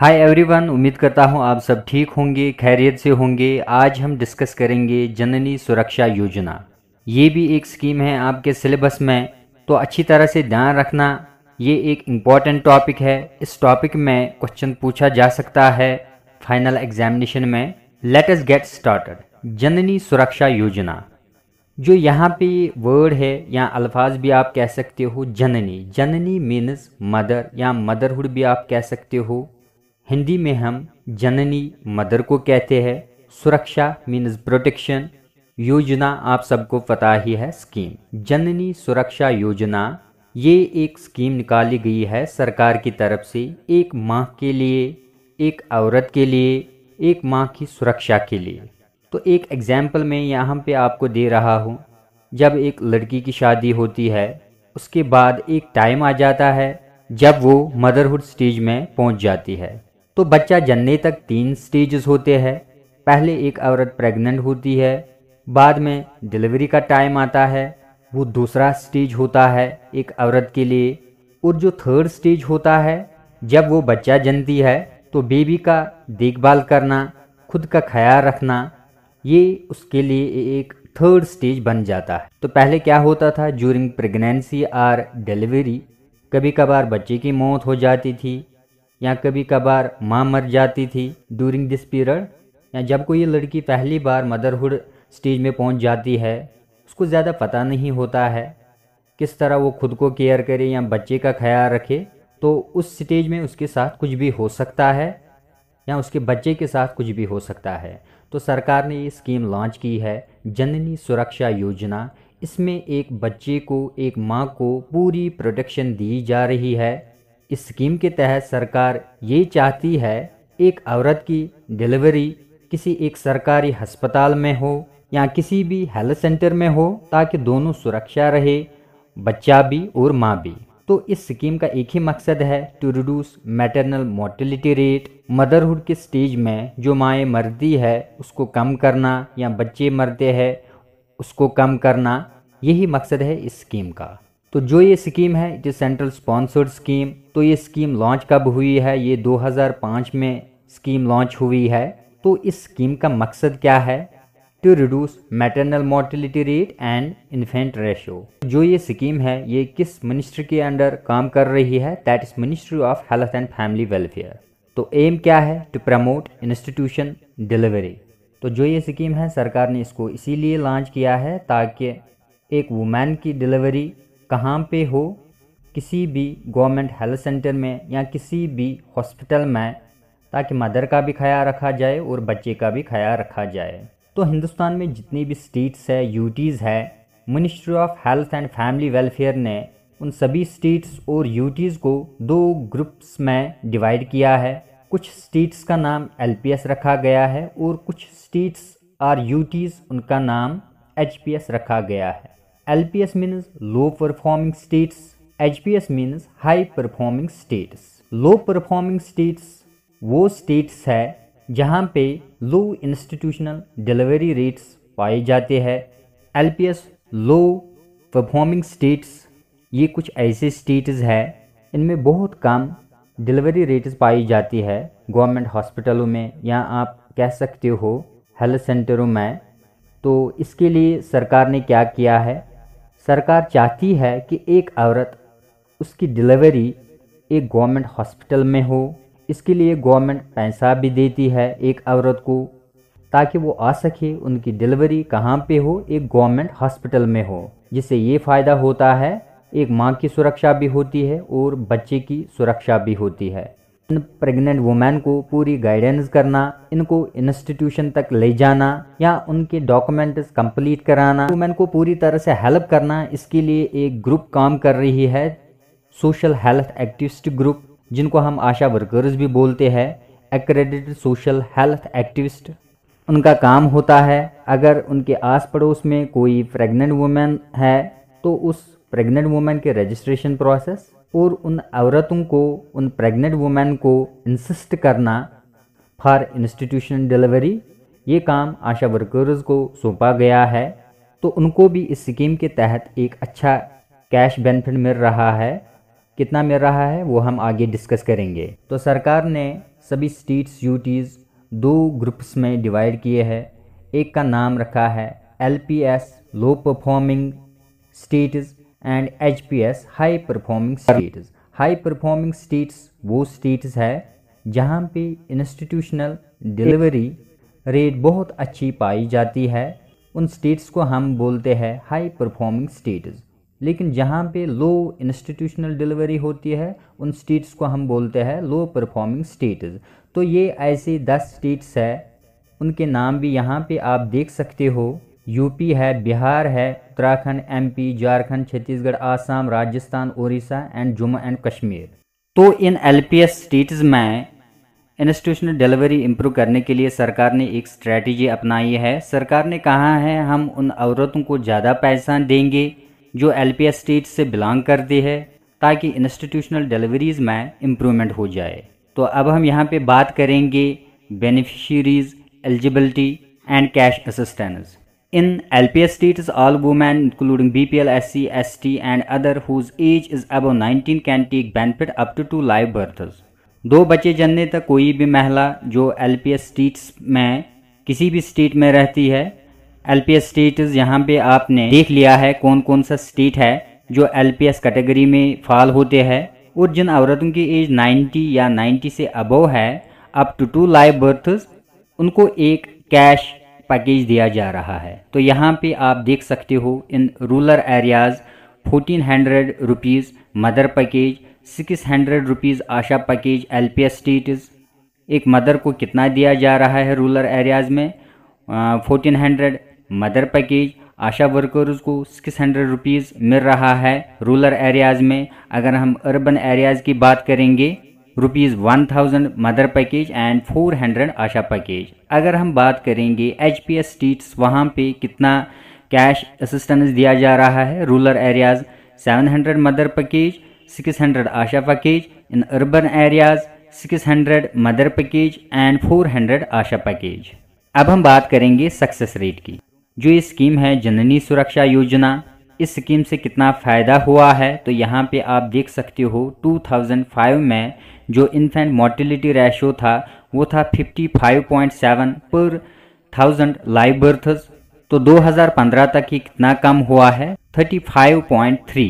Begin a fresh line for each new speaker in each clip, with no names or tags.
Hi everyone उम्मीद करता हूँ आप सब ठीक होंगे खैरियत से होंगे आज हम डिस्कस करेंगे जननी सुरक्षा योजना ये भी एक स्कीम है आपके सिलेबस में तो अच्छी तरह से ध्यान रखना ये एक इम्पॉर्टेंट टॉपिक है इस टॉपिक में क्वेश्चन पूछा जा सकता है फाइनल एग्जामिनेशन में let us get started Janani Suraksha Yojana जो यहाँ पे वर्ड है या अल्फाज भी आप कह सकते हो जननी जननी मीन्स मदर या मदरहुड भी आप कह सकते हो हिंदी में हम जननी मदर को कहते हैं सुरक्षा मीन्स प्रोटेक्शन योजना आप सबको पता ही है स्कीम जननी सुरक्षा योजना ये एक स्कीम निकाली गई है सरकार की तरफ से एक माह के लिए एक औरत के लिए एक माह की सुरक्षा के लिए तो एक एग्जाम्पल मैं यहाँ पे आपको दे रहा हूँ जब एक लड़की की शादी होती है उसके बाद एक टाइम आ जाता है जब वो मदरहुड स्टेज में पहुँच जाती है तो बच्चा जनने तक तीन स्टेजेस होते हैं पहले एक औरत प्रेग्नेंट होती है बाद में डिलीवरी का टाइम आता है वो दूसरा स्टेज होता है एक औरत के लिए और जो थर्ड स्टेज होता है जब वो बच्चा जनती है तो बेबी का देखभाल करना खुद का ख्याल रखना ये उसके लिए एक थर्ड स्टेज बन जाता है तो पहले क्या होता था ज्यूरिंग प्रेगनेंसी आर डिलीवरी कभी कभार बच्चे की मौत हो जाती थी या कभी कभार माँ मर जाती थी डूरिंग दिस पीरियड या जब कोई लड़की पहली बार मदरहुड स्टेज में पहुंच जाती है उसको ज़्यादा पता नहीं होता है किस तरह वो खुद को केयर करे या बच्चे का ख्याल रखे तो उस स्टेज में उसके साथ कुछ भी हो सकता है या उसके बच्चे के साथ कुछ भी हो सकता है तो सरकार ने ये स्कीम लॉन्च की है जननी सुरक्षा योजना इसमें एक बच्चे को एक माँ को पूरी प्रोटेक्शन दी जा रही है इस स्कीम के तहत सरकार ये चाहती है एक औरत की डिलीवरी किसी एक सरकारी अस्पताल में हो या किसी भी हेल्थ सेंटर में हो ताकि दोनों सुरक्षा रहे बच्चा भी और माँ भी तो इस स्कीम का एक ही मकसद है to reduce maternal mortality rate motherhood के स्टेज में जो माएँ मरती है उसको कम करना या बच्चे मरते हैं उसको कम करना यही मकसद है इस स्कीम का तो जो ये स्कीम है इज सेंट्रल स्पॉन्सर्ड स्कीम तो ये स्कीम लॉन्च कब हुई है ये 2005 में स्कीम लॉन्च हुई है तो इस स्कीम का मकसद क्या है to reduce maternal mortality rate and infant ratio जो ये स्कीम है ये किस मिनिस्ट्री के अंडर काम कर रही है that is ministry of health and family welfare तो एम क्या है टू प्रमोट इंस्टीट्यूशन डिलीवरी तो जो ये स्कीम है सरकार ने इसको इसीलिए लॉन्च किया है ताकि एक वुमेन की डिलीवरी कहाँ पे हो किसी भी गवर्नमेंट हेल्थ सेंटर में या किसी भी हॉस्पिटल में ताकि मदर का भी ख्याल रखा जाए और बच्चे का भी ख्याल रखा जाए तो हिंदुस्तान में जितनी भी स्टेट्स है यूटीज़ है ministry of health and family welfare ने उन सभी स्टेट्स और यूटीज़ को दो ग्रुप्स में डिवाइड किया है कुछ स्टेट्स का नाम एल रखा गया है और कुछ स्टेट्स और यूटीज़ उनका नाम एच रखा गया है LPS means low performing states, HPS means high performing states. Low performing states वो स्टेट्स है जहाँ पे लो इंस्टीट्यूशनल डिलीवरी रेट्स पाए जाते हैं एस लो परफॉर्मिंग स्टेट्स ये कुछ ऐसे स्टेट्स हैं इनमें बहुत कम डिलीवरी रेट्स पाई जाती है गवर्नमेंट हॉस्पिटलों में या आप कह सकते हो हेल्थ सेंटरों में तो इसके लिए सरकार ने क्या किया है सरकार चाहती है कि एक औरत उसकी डिलीवरी एक गवर्नमेंट हॉस्पिटल में हो इसके लिए गवर्नमेंट पैसा भी देती है एक औरत को ताकि वो आ सके उनकी डिलीवरी कहाँ पे हो एक गवर्नमेंट हॉस्पिटल में हो जिससे ये फ़ायदा होता है एक माँ की सुरक्षा भी होती है और बच्चे की सुरक्षा भी होती है इन प्रेग्नेंट वुमेन को पूरी गाइडेंस करना इनको इंस्टीट्यूशन तक ले जाना या उनके डॉक्यूमेंट्स कंप्लीट कराना वुमेन को पूरी तरह से हेल्प करना इसके लिए एक ग्रुप काम कर रही है सोशल हेल्थ एक्टिविस्ट ग्रुप जिनको हम आशा वर्कर्स भी बोलते हैं एक्रेडिट सोशल हेल्थ एक्टिविस्ट उनका काम होता है अगर उनके आस पड़ोस में कोई प्रेग्नेंट वुमेन है तो उस प्रेग्नेंट वुमेन के रजिस्ट्रेशन प्रोसेस और उन औरतों को उन प्रेग्नेंट वुमेन को इंसिस्ट करना फॉर इंस्टीट्यूशन डिलीवरी ये काम आशा वर्कर्स को सौंपा गया है तो उनको भी इस स्कीम के तहत एक अच्छा कैश बेनिफिट मिल रहा है कितना मिल रहा है वो हम आगे डिस्कस करेंगे तो सरकार ने सभी स्टेट्स यूटीज़ दो ग्रुप्स में डिवाइड किए हैं एक का नाम रखा है L low performing states and H P S high performing states high performing states वो स्टेट्स है जहाँ पे इंस्टीट्यूशनल डिलीवरी रेट बहुत अच्छी पाई जाती है उन स्टेट्स को हम बोलते हैं हाई परफॉर्मिंग स्टेट्स लेकिन जहाँ पे लो इंस्टीट्यूशनल डिलीवरी होती है उन स्टेट्स को हम बोलते हैं लो परफॉर्मिंग स्टेट्स तो ये ऐसे दस स्टेट्स है उनके नाम भी यहाँ पे आप देख सकते हो यूपी है बिहार है Uttarakhand MP Jharkhand Chhattisgarh Assam Rajasthan Orissa and Jammu and Kashmir तो इन एल पी स्टेट्स में इंस्टीट्यूशनल डिलीवरी इम्प्रूव करने के लिए सरकार ने एक स्ट्रेटजी अपनाई है सरकार ने कहा है हम उन औरतों को ज़्यादा पैसा देंगे जो एल पी स्टेट से बिलोंग करती है ताकि इंस्टीट्यूशनल डिलीवरीज में इम्प्रूवमेंट हो जाए तो अब हम यहाँ पे बात करेंगे beneficiaries eligibility and cash assistance In LPS status, all women including BPL, SC, ST and other whose age is above 19 can take benefit up to two live births. दो बच्चे जनने तक कोई भी महिला जो एल पी स्टेट्स में किसी भी स्टेट में रहती है एल पी स्टेटस यहाँ पे आपने देख लिया है कौन कौन सा स्टेट है जो एल पी एस कैटेगरी में फाल होते हैं और जिन औरतों की एज 90 या 90 से अबव है up to two live births उनको एक कैश पैकेज दिया जा रहा है तो यहाँ पे आप देख सकते हो in rural areas fourteen hundred rupees mother package six hundred rupees ASHA package L P status एक मदर को कितना दिया जा रहा है रूरल एरियाज़ में fourteen hundred mother package ASHA workers को सिक्स हंड्रेड रुपीज़ मिल रहा है रूरल एरियाज़ में अगर हम अर्बन एरियाज़ की बात करेंगे rupees one thousand mother package and four hundred ASHA package अगर हम बात करेंगे एच पी एस स्टीट्स वहाँ पर कितना कैश असिस्टेंस दिया जा रहा है rural areas seven hundred mother package six hundred ASHA package in urban areas six hundred mother package and four hundred ASHA package अब हम बात करेंगे सक्सेस रेट की जो ये स्कीम है जननी सुरक्षा योजना इस स्कीम से कितना फ़ायदा हुआ है तो यहाँ पे आप देख सकते हो 2005 में जो इन्फेंट मोर्टिलिटी रेशो था वो था 55.7 पर थाउजेंड लाइव बर्थस तो 2015 तक ही कितना कम हुआ है 35.3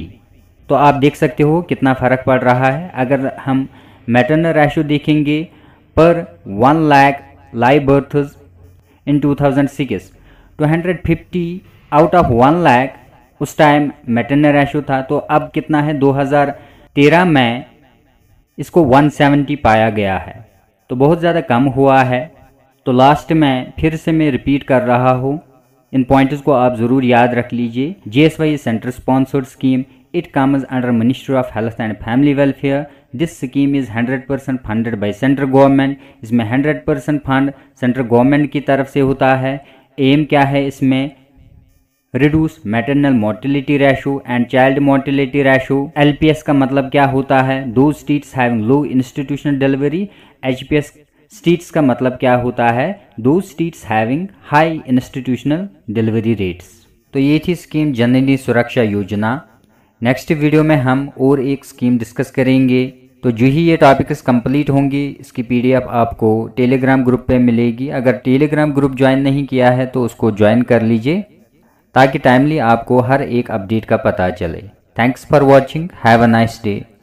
तो आप देख सकते हो कितना फ़र्क पड़ रहा है अगर हम मैटरनल रेशो देखेंगे per one lakh live births in 2006 two hundred fifty out of one lakh उस टाइम मेटरनल रेशो था तो अब कितना है 2013 में इसको 170 पाया गया है तो बहुत ज़्यादा कम हुआ है तो लास्ट में फिर से मैं रिपीट कर रहा हूँ इन पॉइंट्स को आप ज़रूर याद रख लीजिए J S Y centre sponsored scheme it comes under ministry of health and family welfare this scheme is hundred percent funded by central government इसमें hundred percent fund central government की तरफ से होता है एम क्या है इसमें reduce maternal mortality ratio and child mortality ratio LPS का मतलब क्या होता है दो states having low institutional delivery HPS states का मतलब क्या होता है दो states having high institutional delivery rates तो ये थी स्कीम जननी सुरक्षा योजना नेक्स्ट वीडियो में हम और एक स्कीम डिस्कस करेंगे तो जो ही ये टॉपिक्स कंप्लीट होंगी इसकी पीडीएफ आपको टेलीग्राम ग्रुप पे मिलेगी अगर टेलीग्राम ग्रुप ज्वाइन नहीं किया है तो उसको ज्वाइन कर लीजिए ताकि टाइमली आपको हर एक अपडेट का पता चले thanks for watching have a nice day